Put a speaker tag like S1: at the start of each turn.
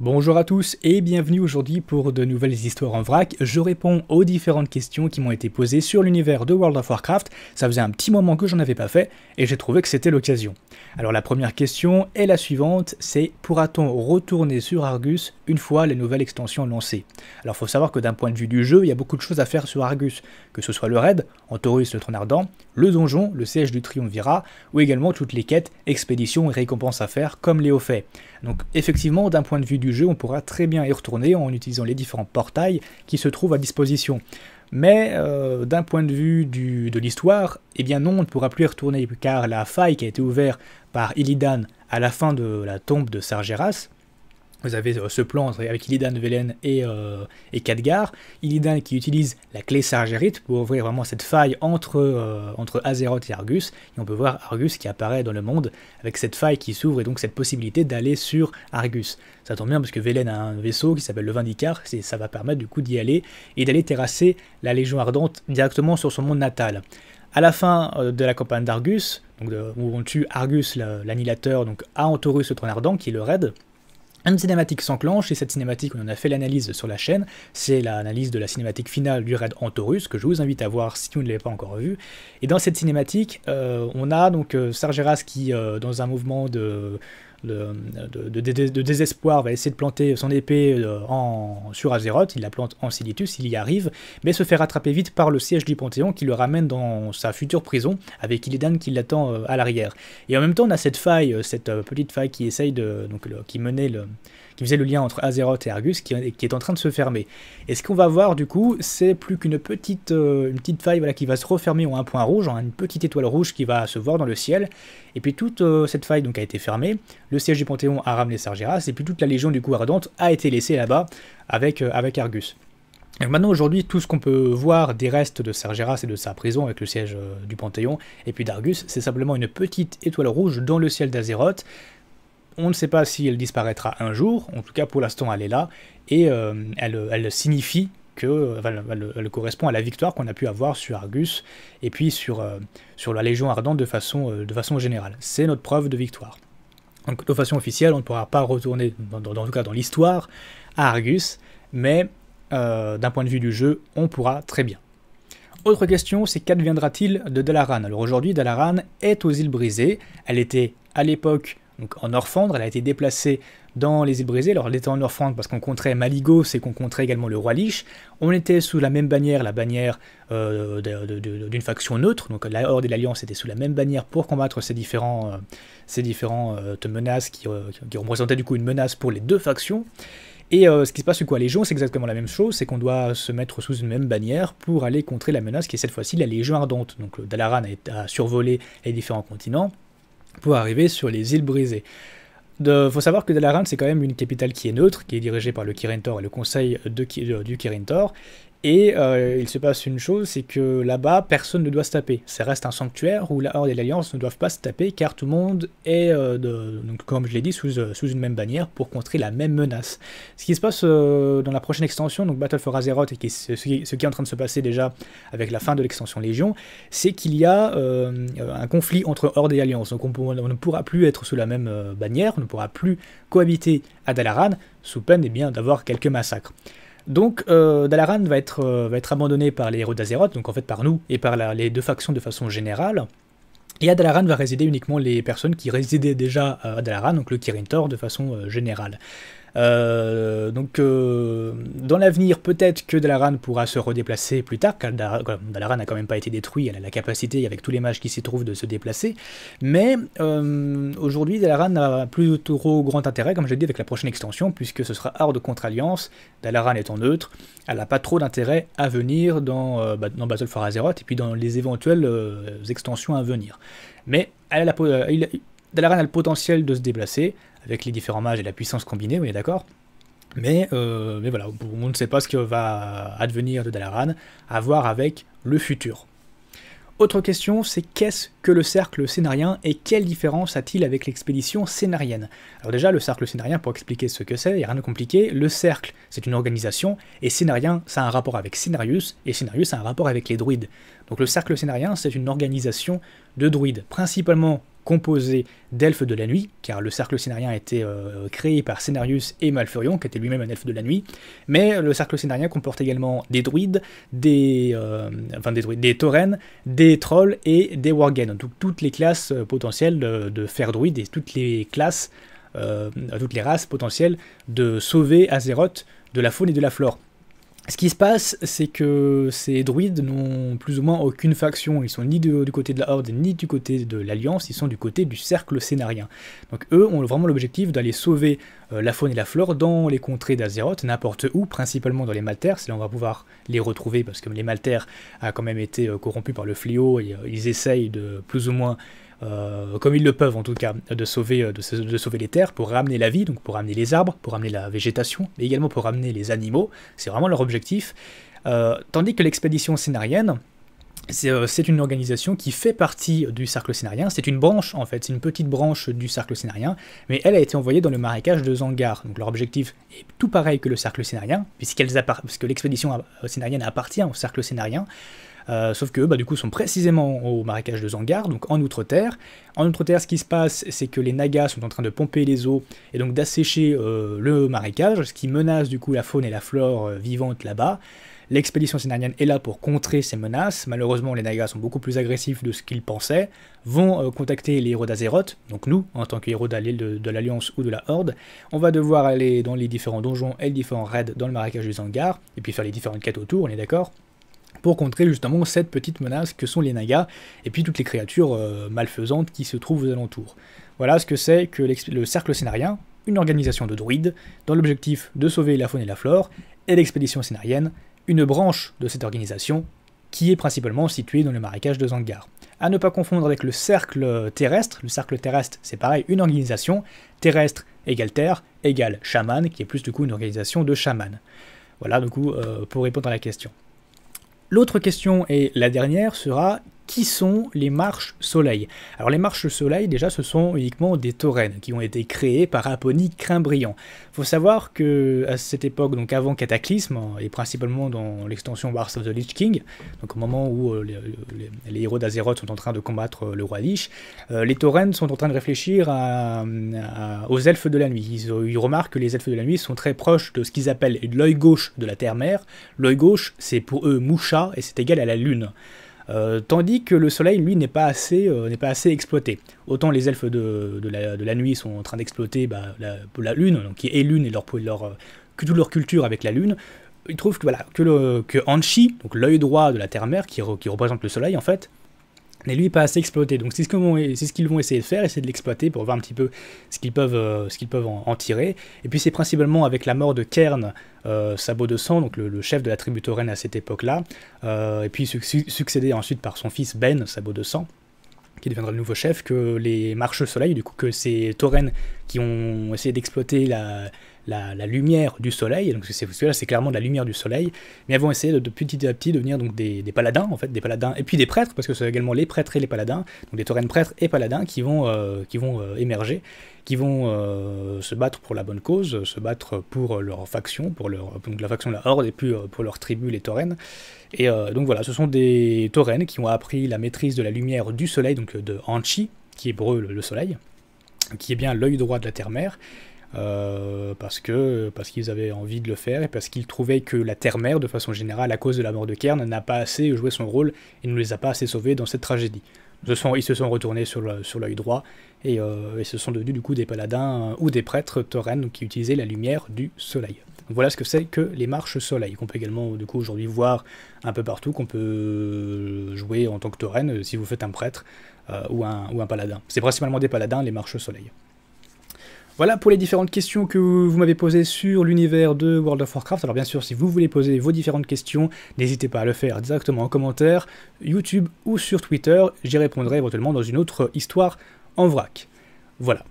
S1: Bonjour à tous et bienvenue aujourd'hui pour de nouvelles histoires en vrac. Je réponds aux différentes questions qui m'ont été posées sur l'univers de World of Warcraft. Ça faisait un petit moment que j'en avais pas fait et j'ai trouvé que c'était l'occasion. Alors la première question est la suivante, c'est pourra-t-on retourner sur Argus une fois les nouvelles extensions lancées Alors faut savoir que d'un point de vue du jeu, il y a beaucoup de choses à faire sur Argus, que ce soit le raid, Antorus le trône ardent, le donjon, le siège du Triumvirat ou également toutes les quêtes, expéditions et récompenses à faire comme Léo fait. Donc effectivement d'un point de vue du jeu, on pourra très bien y retourner en utilisant les différents portails qui se trouvent à disposition. Mais euh, d'un point de vue de l'histoire, eh bien non, on ne pourra plus y retourner, car la faille qui a été ouverte par Illidan à la fin de la tombe de Sargeras, vous avez euh, ce plan avec Illidan Velen et, euh, et Khadgar. Illidan qui utilise la clé sargérite pour ouvrir vraiment cette faille entre, euh, entre Azeroth et Argus. Et on peut voir Argus qui apparaît dans le monde avec cette faille qui s'ouvre et donc cette possibilité d'aller sur Argus. Ça tombe bien parce que Velen a un vaisseau qui s'appelle le Vindicar. Et ça va permettre du coup d'y aller et d'aller terrasser la Légion Ardente directement sur son monde natal. À la fin de la campagne d'Argus, où on tue Argus l'annihilateur, donc à Antorus le Trône Ardent qui est le raid une cinématique s'enclenche, et cette cinématique, on en a fait l'analyse sur la chaîne, c'est l'analyse de la cinématique finale du raid Antorus, que je vous invite à voir si vous ne l'avez pas encore vu. Et dans cette cinématique, euh, on a donc euh, Sargeras qui, euh, dans un mouvement de de, désespoir, va essayer de planter son épée euh, en, sur Azeroth, il la plante en Silitus, il y arrive, mais se fait rattraper vite par le siège du Panthéon qui le ramène dans sa future prison, avec Illidan qui l'attend euh, à l'arrière. Et en même temps, on a cette faille, euh, cette petite faille qui essaye de... donc qui menait le qui faisait le lien entre Azeroth et Argus, qui, est en train de se fermer. Et ce qu'on va voir du coup, c'est plus qu'une petite, euh, une petite faille voilà, qui va se refermer en un point rouge, en une petite étoile rouge qui va se voir dans le ciel. Et puis toute euh, cette faille donc a été fermée, le siège du Panthéon a ramené Sargeras, et puis toute la Légion du coup ardente a été laissée là-bas avec, euh, avec Argus. maintenant, aujourd'hui, tout ce qu'on peut voir des restes de Sargeras et de sa prison avec le siège du Panthéon et puis d'Argus, c'est simplement une petite étoile rouge dans le ciel d'Azeroth on ne sait pas si elle disparaîtra un jour, en tout cas pour l'instant elle est là, et euh, elle, signifie que euh, elle, correspond à la victoire qu'on a pu avoir sur Argus et puis sur, euh, sur la Légion Ardente de façon, de façon générale. C'est notre preuve de victoire. Donc de façon officielle, on ne pourra pas retourner, en tout cas dans l'histoire, à Argus, mais d'un point de vue du jeu, on pourra très bien. Autre question, c'est qu'adviendra-t-il de Dalaran Alors aujourd'hui, Dalaran est aux îles brisées. Elle était à l'époque donc en Orfandre. Elle a été déplacée dans les îles Brisées. Alors, elle était en Orfandre parce qu'on compterait Maligo, c'est qu'on compterait également le roi Lich. On était sous la même bannière, la bannière euh, d'une faction neutre. Donc, la Horde et l'Alliance étaient sous la même bannière pour combattre ces différents, euh, différentes euh, menaces qui, représentaient du coup une menace pour les deux factions. Et ce qui se passe quoi Légion, c'est exactement la même chose, c'est qu'on doit se mettre sous une même bannière pour aller contrer la menace qui est cette fois-ci la Légion Ardente. Donc Dalaran a, survolé les différents continents, pour arriver sur les îles brisées. Il faut savoir que Dalaran, c'est quand même une capitale qui est neutre, qui est dirigée par le Kirentor et le conseil de, euh, du Kirentor, et euh, il se passe une chose, c'est que là-bas, personne ne doit se taper. Ça reste un sanctuaire où la Horde et l'Alliance ne doivent pas se taper car tout le monde est, euh, comme je l'ai dit, euh, sous, une même bannière pour contrer la même menace. Ce qui se passe dans la prochaine extension, donc Battle for Azeroth, et ce, qui, est en train de se passer déjà avec la fin de l'extension Légion, c'est qu'il y a un conflit entre Horde et Alliance. Donc on, ne pourra plus être sous la même bannière, on ne pourra plus cohabiter à Dalaran sous peine eh d'avoir quelques massacres. Donc euh, Dalaran euh, va être, abandonné par les héros d'Azeroth, donc en fait par nous et par les deux factions de façon générale. Et à Dalaran va résider uniquement les personnes qui résidaient déjà à Dalaran, donc le Kirintor de façon euh, générale. Euh, donc, euh, dans l'avenir, peut-être que Dalaran pourra se redéplacer plus tard, car Dalaran n'a quand même pas été détruit, elle a la capacité, avec tous les mages qui s'y trouvent, de se déplacer. Mais euh, aujourd'hui, Dalaran n'a plus trop grand intérêt, comme je l'ai dit, avec la prochaine extension, puisque ce sera de contre Alliance, Dalaran étant neutre, elle n'a pas trop d'intérêt à venir dans, bah, dans Battle for Azeroth, et puis dans les éventuelles extensions à venir. Mais Dalaran a le potentiel de se déplacer, avec les différents mages et la puissance combinée, est d'accord. Mais, euh, mais voilà, on ne sait pas ce qui va advenir de Dalaran, à voir avec le futur. Autre question, c'est qu'est-ce que le cercle scénarien et quelle différence a-t-il avec l'expédition scénarienne Alors déjà, le cercle scénarien, pour expliquer ce que c'est, il n'y a rien de compliqué. Le cercle, c'est une organisation, et scénarien, ça a un rapport avec Scénarius, et Scénarius, a un rapport avec les druides. Donc le cercle scénarien, c'est une organisation de druides, principalement composé d'elfes de la nuit, car le cercle scénarien a été euh, créé par Scénarius et Malfurion, qui était lui-même un elfe de la nuit, mais le cercle scénarien comporte également des druides, des, euh, des, druides, des taurennes, des trolls et des worgen, donc toutes les classes euh, potentielles de, fer faire et toutes les classes, toutes les races potentielles de sauver Azeroth de la faune et de la flore. Ce qui se passe, c'est que ces druides n'ont plus ou moins aucune faction. Ils sont ni du, côté de la Horde, ni du côté de l'Alliance, ils sont du côté du cercle scénarien. Donc eux ont vraiment l'objectif d'aller sauver euh, la faune et la flore dans les contrées d'Azeroth, n'importe où, principalement dans les Maltaires, c'est là on va pouvoir les retrouver, parce que les Maltaires a quand même été corrompu euh, corrompus par le fléau, et euh, ils essayent de plus ou moins euh, comme ils le peuvent en tout cas, de sauver, euh, de, sauver les terres pour ramener la vie, donc pour ramener les arbres, pour ramener la végétation, mais également pour ramener les animaux. C'est vraiment leur objectif. Euh, tandis que l'expédition scénarienne, c'est une organisation qui fait partie du cercle scénarien, c'est une branche en fait, c'est une petite branche du cercle scénarien, mais elle a été envoyée dans le marécage de Zangar. Donc leur objectif est tout pareil que le cercle scénarien, puisque l'expédition scénarienne appartient au cercle scénarien. Euh, sauf que, bah, du coup, sont précisément au marécage de Zangar, donc en Outre-Terre. En Outre-Terre, ce qui se passe, c'est que les Nagas sont en train de pomper les eaux et donc d'assécher euh, le marécage, ce qui menace du coup la faune et la flore euh, vivante là-bas. L'expédition scénarienne est là pour contrer ces menaces. Malheureusement, les Nagas sont beaucoup plus agressifs de ce qu'ils pensaient, vont contacter les héros d'Azeroth, donc nous, en tant que héros de, de l'Alliance ou de la Horde. On va devoir aller dans les différents donjons et les différents raids dans le marécage de Zangar, et puis faire les différentes quêtes autour, on est d'accord pour contrer justement cette petite menace que sont les nagas et puis toutes les créatures euh, malfaisantes qui se trouvent aux alentours. Voilà ce que c'est que le cercle scénarien, une organisation de druides, dans l'objectif de sauver la faune et la flore, et l'expédition scénarienne, une branche de cette organisation qui est principalement située dans le marécage de Zangar. À ne pas confondre avec le cercle euh, terrestre, le cercle terrestre c'est pareil, une organisation, terrestre égale terre égale chaman, qui est plus du coup une organisation de chaman. Voilà du coup euh, pour répondre à la question. L'autre question, et la dernière, sera qui sont les marches soleil. Alors les marches soleil, déjà, ce sont uniquement des taurennes qui ont été créées par Apony Il Faut savoir que à cette époque, donc avant Cataclysme, hein, et principalement dans l'extension Wars of the Lich King, donc au moment où euh, les, héros d'Azeroth sont en train de combattre euh, le roi Lich, euh, les taurennes sont en train de réfléchir aux elfes de la nuit. Ils, ils, remarquent que les elfes de la nuit sont très proches de ce qu'ils appellent l'œil gauche de la Terre-Mère. L'œil gauche, c'est pour eux Moucha et c'est égal à la Lune. Euh, tandis que le soleil, lui, n'est pas, assez, euh, pas assez exploité. Autant les elfes de, la, nuit sont en train d'exploiter bah, la, lune, qui est lune et leur, leur, euh, toute leur culture avec la lune, ils trouvent que, voilà, que, que l'œil droit de la Terre-Mère, qui, qui représente le soleil en fait, n'est lui pas assez exploité. Donc c'est ce e, qu'ils ce vont essayer de faire, essayer de l'exploiter pour voir un petit peu ce qu'ils peuvent, euh, peuvent en, tirer. Et puis c'est principalement avec la mort de Kern, euh, Sabot de Sang, donc le, chef de la tribu tauren à cette époque-là, euh, et puis succédé ensuite par son fils Ben, Sabot de Sang, qui deviendra le nouveau chef, que les marches soleil, du coup que ces tauren qui ont essayé d'exploiter la, la, lumière du soleil, donc c'est clairement de la lumière du soleil, mais elles vont essayer de, petit à petit devenir donc des, paladins en fait, des paladins, et puis des prêtres, parce que c'est également les prêtres et les paladins, donc des taurennes prêtres et paladins qui vont, euh, qui vont euh, émerger, qui vont euh, se battre pour la bonne cause, se battre pour leur faction, pour leur, la faction de la Horde, et puis pour leur tribu, les taurennes. Et donc voilà, ce sont des taurennes qui ont appris la maîtrise de la lumière du soleil, donc de Anchi, qui est le, le soleil, qui est bien l'œil droit de la terre-mère, euh, parce que parce qu'ils avaient envie de le faire et parce qu'ils trouvaient que la Terre-Mère, de façon générale, à cause de la mort de Kern, n'a pas assez joué son rôle et ne les a pas assez sauvés dans cette tragédie. Ils se sont, retournés sur l'œil droit euh, et, se sont devenus du coup des paladins euh, ou des prêtres taurennes qui utilisaient la lumière du soleil. Voilà ce que c'est que les marches soleil, qu'on peut également du coup aujourd'hui voir un peu partout, qu'on peut jouer en tant que tauren si vous faites un prêtre ou, un, ou un paladin. C'est principalement des paladins, les marches soleil. Voilà pour les différentes questions que vous m'avez posées sur l'univers de World of Warcraft. Alors bien sûr, si vous voulez poser vos différentes questions, n'hésitez pas à le faire directement en commentaire, YouTube ou sur Twitter. J'y répondrai éventuellement dans une autre histoire en vrac. Voilà.